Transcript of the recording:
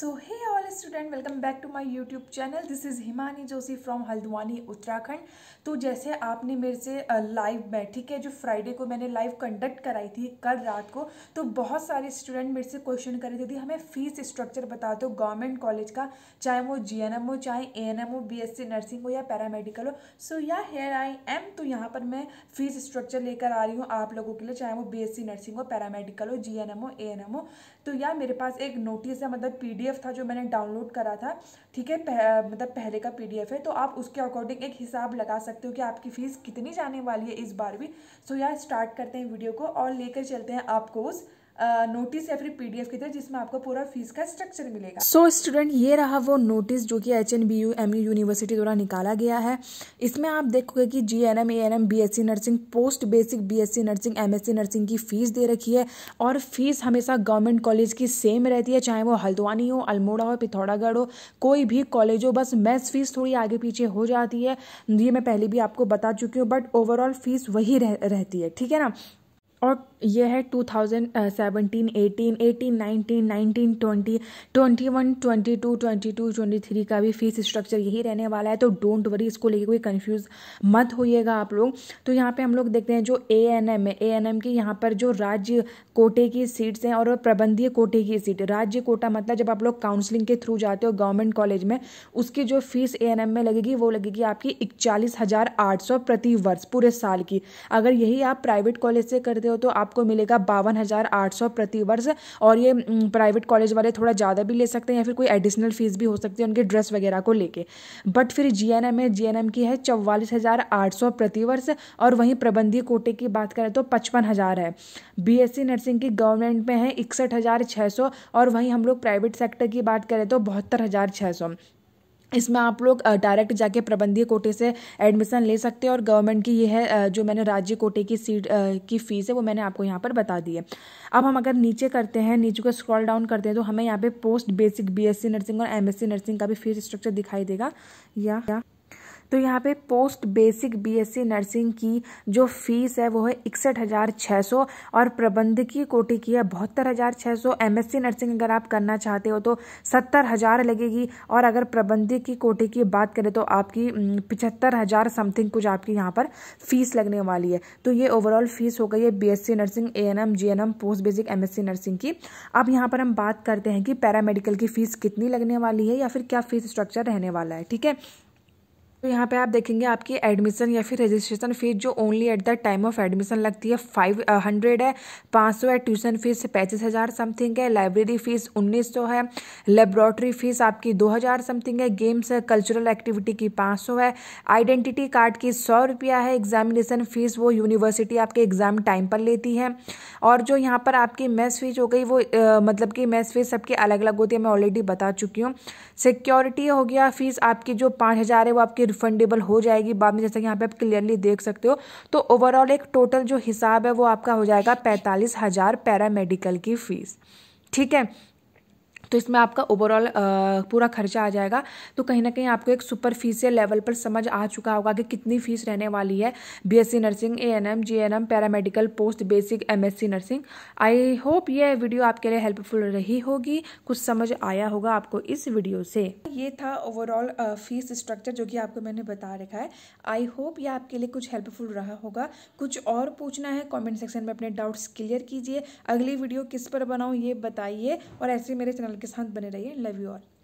So here student welcome back to my YouTube channel this is Himani Joshi from Haldwani Uttarakhand तो जैसे आपने मेरे से लाइव में ठीक है जो फ्राइडे को मैंने लाइव कंडक्ट कराई थी कल रात को तो बहुत सारे स्टूडेंट मेरे से क्वेश्चन कर रहे थे दी हमें फ़ीस स्ट्रक्चर बता दो गवर्नमेंट कॉलेज का चाहे वो जी हो चाहे ए हो बी नर्सिंग हो या पैरामेडिकल हो सो या हेयर आई एम तो यहाँ पर मैं फ़ीस स्ट्रक्चर लेकर आ रही हूँ आप लोगों के लिए चाहे वो बी नर्सिंग हो पैरामेडिकल हो जी हो ए हो तो या मेरे पास एक नोटिस है मतलब पी था जो मैंने डाउनलोड करा था ठीक है पह, मतलब पहले का पीडीएफ है तो आप उसके अकॉर्डिंग एक हिसाब लगा सकते हो कि आपकी फ़ीस कितनी जाने वाली है इस बार भी सो so, यार स्टार्ट करते हैं वीडियो को और लेकर चलते हैं आपको उस नोटिस या फिर पीडीएफ की तरह जिसमें आपको पूरा फीस का स्ट्रक्चर मिलेगा सो so, स्टूडेंट ये रहा वो नोटिस जो कि H N B U M U university द्वारा निकाला गया है इसमें आप देखोगे कि G N M A N M B S C nursing post basic B S C nursing M S C nursing की फ़ीस दे रखी है और फीस हमेशा गवर्नमेंट कॉलेज की सेम रहती है चाहे वो हल्द्वानी हो अल्मोड़ा हो पिथौरागढ़ हो कोई भी कॉलेज हो बस मैथ्स फीस थोड़ी आगे पीछे हो जाती है ये मैं पहले भी आपको बता चुकी हूँ बट ओवरऑल फीस वही रह, रहती है ठीक है ना और ये है two thousand seventeen eighteen eighteen nineteen nineteen twenty twenty one twenty two twenty two twenty three का भी फीस स्ट्रक्चर यही रहने वाला है तो डोंट वरी इसको लेके कोई कन्फ्यूज मत होइएगा आप लोग तो यहाँ पे हम लोग देखते हैं जो ए एन एम है ए एन एम की यहाँ पर जो राज्य कोटे की सीट्स हैं और प्रबंधीय कोटे की सीट राज्य कोटा मतलब जब आप लोग काउंसलिंग के थ्रू जाते हो गवर्नमेंट कॉलेज में उसकी जो फीस ए एन एम में लगेगी वो लगेगी आपकी इकचालीस हज़ार आठ सौ प्रति वर्ष पूरे साल की अगर यही आप प्राइवेट कॉलेज से करते हो तो आप आपको मिलेगा बावन हज़ार आठ सौ प्रतिवर्ष और ये प्राइवेट कॉलेज वाले थोड़ा ज़्यादा भी ले सकते हैं या फिर कोई एडिशनल फीस भी हो सकती है उनके ड्रेस वगैरह को लेके बट फिर जी एन एम है जी एन एम की है चौवालीस हज़ार आठ सौ प्रतिवर्ष और वहीं प्रबंधी कोटे की बात करें तो पचपन हज़ार है बी एस सी नर्सिंग की गवर्नमेंट में है इकसठ हज़ार छः सौ और वहीं हम लोग प्राइवेट सेक्टर की बात करें तो बहत्तर हज़ार छः सौ इसमें आप लोग डायरेक्ट जाके प्रबंधीय कोटे से एडमिशन ले सकते हैं और गवर्नमेंट की ये है जो मैंने राज्य कोटे की सीट की फ़ीस है वो मैंने आपको यहाँ पर बता दी है अब हम अगर नीचे करते हैं नीचे को स्क्रॉल डाउन करते हैं तो हमें यहाँ पे पोस्ट बेसिक बीएससी नर्सिंग और एमएससी नर्सिंग का भी फीस स्ट्रक्चर दिखाई देगा या, या तो यहाँ पे पोस्ट बेसिक बीएससी नर्सिंग की जो फीस है वो है इकसठ हज़ार छः सौ और प्रबंधकीय कोटि की है बहत्तर हज़ार छः सौ एम नर्सिंग अगर आप करना चाहते हो तो सत्तर हज़ार लगेगी और अगर प्रबंधकीय कोटि की बात करें तो आपकी पिछहत्तर हज़ार समथिंग कुछ आपकी यहाँ पर फीस लगने वाली है तो ये ओवरऑल फीस हो गई है BSc nursing ANM GNM post basic MSc nursing की अब यहाँ पर हम बात करते हैं कि पैरामेडिकल की फीस कितनी लगने वाली है या फिर क्या फीस स्ट्रक्चर रहने वाला है ठीक है तो यहाँ पे आप देखेंगे आपकी एडमिशन या फिर रजिस्ट्रेशन फ़ीस जो only at the time of admission लगती है फाइव हंड्रेड uh, है पाँच सौ है ट्यूशन फीस पैंतीस हज़ार समथिंग है लाइब्रेरी फ़ीस उन्नीस सौ है लेबॉरटरी फ़ीस आपकी दो हज़ार समथिंग है गेम्स है कल्चरल एक्टिविटी की पाँच सौ है आइडेंटिटी कार्ड की सौ रुपया है एग्जामिनेसन फ़ीस वो यूनिवर्सिटी आपके एग्ज़ाम टाइम पर लेती है और जो यहाँ पर आपकी मैथ्स फीस हो गई वो आ, uh, मतलब कि मैथ्स फीस सबकी अलग अलग होती है मैं ऑलरेडी बता चुकी हूँ सिक्योरिटी हो गया फ़ीस आपकी जो पाँच हज़ार है वो आपकी रिफंडेबल हो जाएगी बाद में जैसा कि यहाँ पे आप क्लियरली देख सकते हो तो ओवरऑल एक टोटल जो हिसाब है वो आपका हो जाएगा पैंतालीस हज़ार पैरामेडिकल की फ़ीस ठीक है तो इसमें आपका ओवरऑल पूरा खर्चा आ जाएगा तो कहीं ना कहीं आपको एक सुपर फीसियल लेवल पर समझ आ चुका होगा कि कितनी फीस रहने वाली है BSc nursing A N M N M paramedical post basic MSc nursing I hope ये वीडियो आपके लिए हेल्पफुल रही होगी कुछ समझ आया होगा आपको इस वीडियो से ये था ओवरऑल फीस स्ट्रक्चर जो कि आपको मैंने बता रखा है आई होप ये आपके लिए कुछ हेल्पफुल रहा होगा कुछ और पूछना है कॉमेंट सेक्शन में अपने डाउट्स क्लियर कीजिए अगली वीडियो किस पर बनाऊँ ये बताइए और ऐसे मेरे चैनल के साथ बने रहिए लव यू ऑल